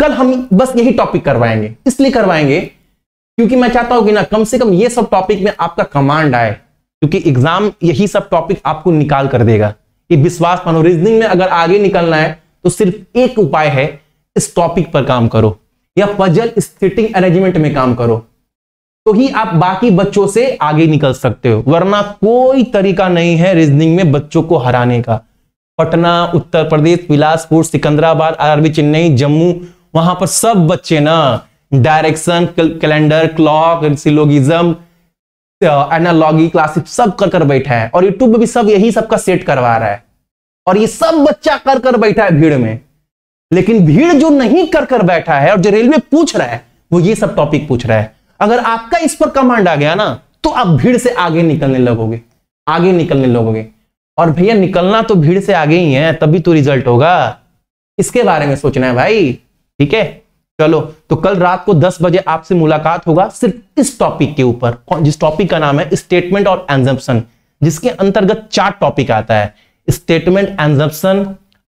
कल हम बस यही टॉपिक करवाएंगे इसलिए करवाएंगे क्योंकि मैं चाहता हूं कि ना कम से कम ये सब टॉपिक में आपका कमांड आए क्योंकि एग्जाम यही सब टॉपिक आपको निकाल कर देगा कि विश्वास मानो रीजनिंग में अगर आगे निकलना है तो सिर्फ एक उपाय है इस टॉपिक पर काम करो या पजल स्थिटिंग अरेंजमेंट में काम करो तो ही आप बाकी बच्चों से आगे निकल सकते हो वरना कोई तरीका नहीं है रीजनिंग में बच्चों को हराने का पटना उत्तर प्रदेश बिलासपुर सिकंदराबाद आरबी चेन्नई जम्मू वहां पर सब बच्चे ना direction calendar clock syllogism analogy classic सब कर कर बैठा है और यूट्यूब भी सब यही सबका सेट करवा रहा है और ये सब बच्चा कर कर बैठा है भीड़ में लेकिन भीड़ जो नहीं कर कर बैठा है और जो रेलवे पूछ रहा है वो ये सब टॉपिक पूछ रहा है अगर आपका इस पर कमांड आ गया ना तो आप भीड़ से आगे निकलने लगोगे आगे निकलने लगोगे और भैया निकलना तो भीड़ से आगे ही है तभी तो रिजल्ट होगा इसके बारे में सोचना है भाई ठीक है चलो तो कल रात को 10 बजे आपसे मुलाकात होगा सिर्फ इस टॉपिक के ऊपर जिस टॉपिक का नाम है स्टेटमेंट और एंजम्पन जिसके अंतर्गत चार टॉपिक आता है statement assumption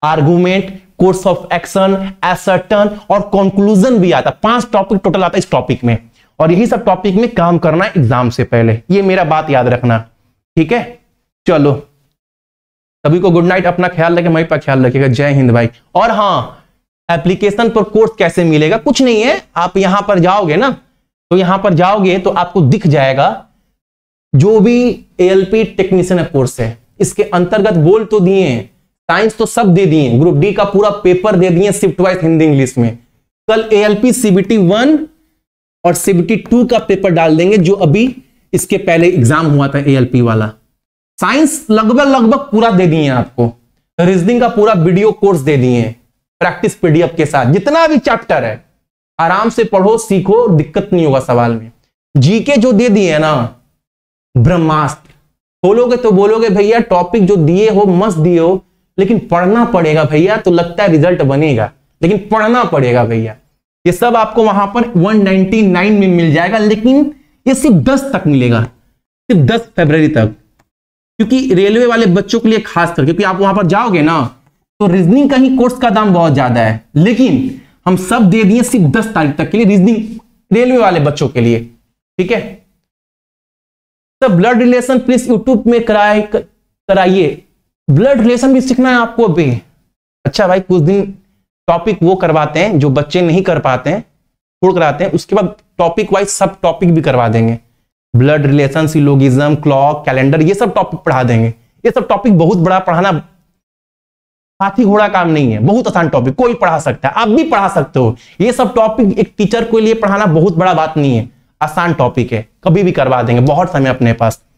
argument course of action assertion और कंक्लूजन भी आता है पांच टॉपिक टोटल आता है इस टॉपिक में और यही सब टॉपिक में काम करना एग्जाम से पहले ये मेरा बात याद रखना ठीक है चलो सभी को गुड नाइट अपना ख्याल रखे मई पर ख्याल रखेगा जय हिंद भाई और हाँ एप्लीकेशन पर कोर्स कैसे मिलेगा कुछ नहीं है आप यहां पर जाओगे ना तो यहां पर जाओगे तो आपको दिख जाएगा जो भी एएलपी टेक्नीशियन कोर्स है इसके अंतर्गत बोल तो दिए साइंस तो सब दे दिए ग्रुप डी का पूरा पेपर दे दिए शिफ्ट वाइज हिंदी इंग्लिश में कल एएलपी सीबीटी वन और सीबीटी टू का पेपर डाल देंगे जो अभी इसके पहले एग्जाम हुआ था एएलपी वाला साइंस लगभग लगभग पूरा दे दिए आपको रीजनिंग का पूरा वीडियो कोर्स दे दिए प्रैक्टिस पीडीएफ के साथ जितना भी चैप्टर है आराम से पढ़ो सीखो दिक्कत नहीं होगा सवाल में जीके जो दे दिए ना ब्रह्मास्त्र बोलोगे तो बोलोगे भैया टॉपिक जो दिए हो मस्त दिए हो लेकिन पढ़ना पड़ेगा भैया तो लगता है रिजल्ट बनेगा लेकिन पढ़ना पड़ेगा भैया ये सब आपको वहां पर 199 में मिल जाएगा लेकिन ये सिर्फ 10 तक मिलेगा सिर्फ 10 फरवरी तक क्योंकि रेलवे वाले बच्चों के लिए खास कर क्योंकि आप वहां पर जाओगे ना तो रीजनिंग का ही कोर्स का दाम बहुत ज्यादा है लेकिन हम सब दे दिए सिर्फ दस तारीख तक के लिए रीजनिंग रेलवे वाले बच्चों के लिए ठीक है सब ब्लड रिलेशन प्लीज यूट्यूब में कराए कराइए ब्लड रिलेशन भी सीखना है आपको अभी अच्छा भाई कुछ दिन टॉपिक वो करवाते हैं जो बच्चे नहीं कर पाते हैं छोड़ कराते हैं उसके बाद टॉपिक वाइज सब टॉपिक भी करवा देंगे blood relation syllogism clock calendar ये सब टॉपिक पढ़ा देंगे ये सब टॉपिक बहुत बड़ा पढ़ाना हाथी घोड़ा काम नहीं है बहुत आसान टॉपिक कोई पढ़ा सकता है आप भी पढ़ा सकते हो ये सब टॉपिक एक टीचर के लिए पढ़ाना बहुत बड़ा बात नहीं है आसान टॉपिक है कभी भी करवा देंगे बहुत समय अपने पास